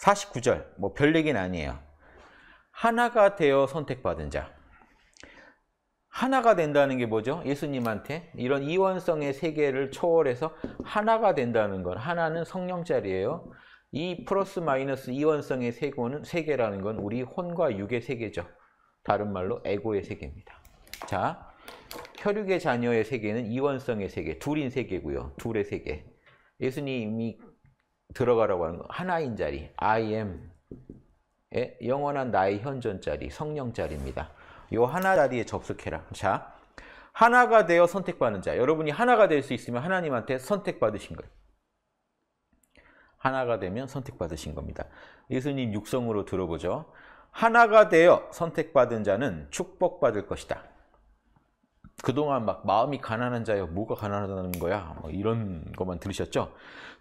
49절, 예. 뭐별 얘기는 아니에요. 하나가 되어 선택받은 자. 하나가 된다는 게 뭐죠? 예수님한테 이런 이원성의 세계를 초월해서 하나가 된다는 건 하나는 성령자리예요. 이 플러스 마이너스 이원성의 세계는 세계라는 건 우리 혼과 육의 세계죠. 다른 말로 에고의 세계입니다. 자, 혈육의 자녀의 세계는 이원성의 세계, 둘인 세계고요. 둘의 세계. 예수님이 들어가라고 하는 하나인 자리, I am. 예? 영원한 나의 현존 자리, 성령 자리입니다. 요 하나 자리에 접속해라. 자, 하나가 되어 선택받는 자. 여러분이 하나가 될 수 있으면 하나님한테 선택받으신 거예요. 하나가 되면 선택받으신 겁니다. 예수님 육성으로 들어보죠. 하나가 되어 선택받은 자는 축복받을 것이다. 그동안 막 마음이 가난한 자여 뭐가 가난하다는 거야 뭐 이런 것만 들으셨죠?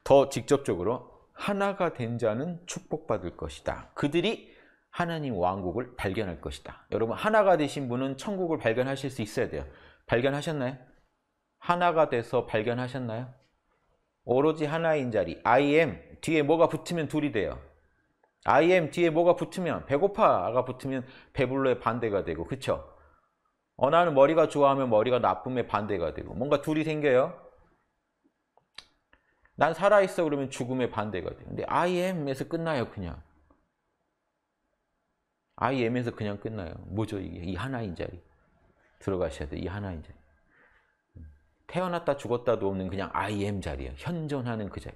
더 직접적으로 하나가 된 자는 축복받을 것이다. 그들이 하나님 왕국을 발견할 것이다. 여러분 하나가 되신 분은 천국을 발견하실 수 있어야 돼요. 발견하셨나요? 하나가 돼서 발견하셨나요? 오로지 하나인 자리 I am 뒤에 뭐가 붙으면 둘이 돼요. I am 뒤에 뭐가 붙으면 배고파가 붙으면 배불러의 반대가 되고 그렇죠? 어, 나는 머리가 좋아하면 머리가 나쁨의 반대가 되고 뭔가 둘이 생겨요. 난 살아있어 그러면 죽음의 반대가 돼요. 근데 I am에서 끝나요 그냥. I am에서 그냥 끝나요. 뭐죠 이게? 이 하나인 자리. 들어가셔야 돼이 하나인 자리. 태어났다 죽었다도 없는 그냥 I am 자리예 현존하는 그 자리.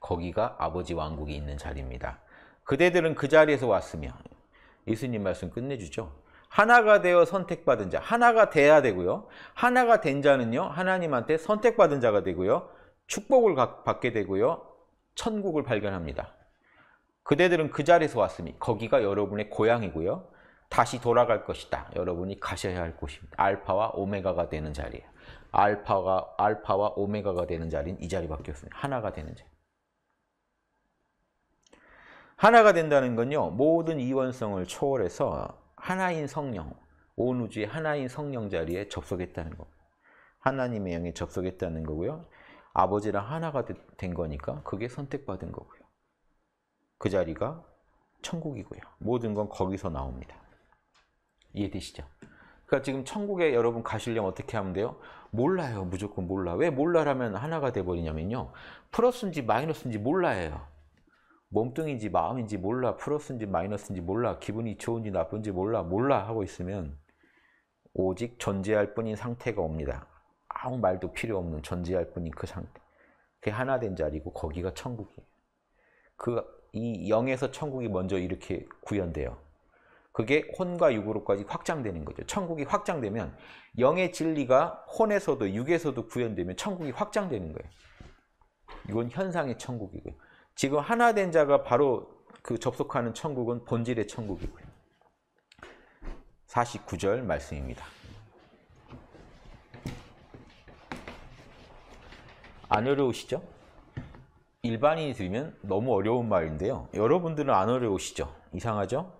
거기가 아버지 왕국이 있는 자리입니다. 그대들은 그 자리에서 왔으며 예수님 말씀 끝내주죠. 하나가 되어 선택받은 자, 하나가 돼야 되고요. 하나가 된 자는요, 하나님한테 선택받은 자가 되고요. 축복을 받게 되고요. 천국을 발견합니다. 그대들은 그 자리에서 왔으니 거기가 여러분의 고향이고요. 다시 돌아갈 것이다. 여러분이 가셔야 할 곳입니다. 알파와 오메가가 되는 자리예요. 알파가 알파와 오메가가 되는 자리는 이 자리밖에 없습니다. 하나가 되는 자리. 하나가 된다는 건요. 모든 이원성을 초월해서 하나인 성령, 온 우주의 하나인 성령 자리에 접속했다는 거. 하나님의 영에 접속했다는 거고요. 아버지랑 하나가 된 거니까 그게 선택받은 거고요. 그 자리가 천국이고요. 모든 건 거기서 나옵니다. 이해되시죠? 그러니까 지금 천국에 여러분 가시려면 어떻게 하면 돼요? 몰라요. 무조건 몰라. 왜 몰라라면 하나가 돼버리냐면요. 플러스인지 마이너스인지 몰라요. 몸뚱인지 마음인지 몰라 플러스인지 마이너스인지 몰라 기분이 좋은지 나쁜지 몰라 몰라 하고 있으면 오직 존재할 뿐인 상태가 옵니다. 아무 말도 필요 없는 존재할 뿐인 그 상태. 그게 하나 된 자리고 거기가 천국이에요. 그이 영에서 천국이 먼저 이렇게 구현돼요. 그게 혼과 육으로까지 확장되는 거죠. 천국이 확장되면 영의 진리가 혼에서도 육에서도 구현되면 천국이 확장되는 거예요. 이건 현상의 천국이고요. 지금 하나 된 자가 바로 그 접속하는 천국은 본질의 천국이고요. 49절 말씀입니다. 안 어려우시죠? 일반인이 들으면 너무 어려운 말인데요. 여러분들은 안 어려우시죠? 이상하죠?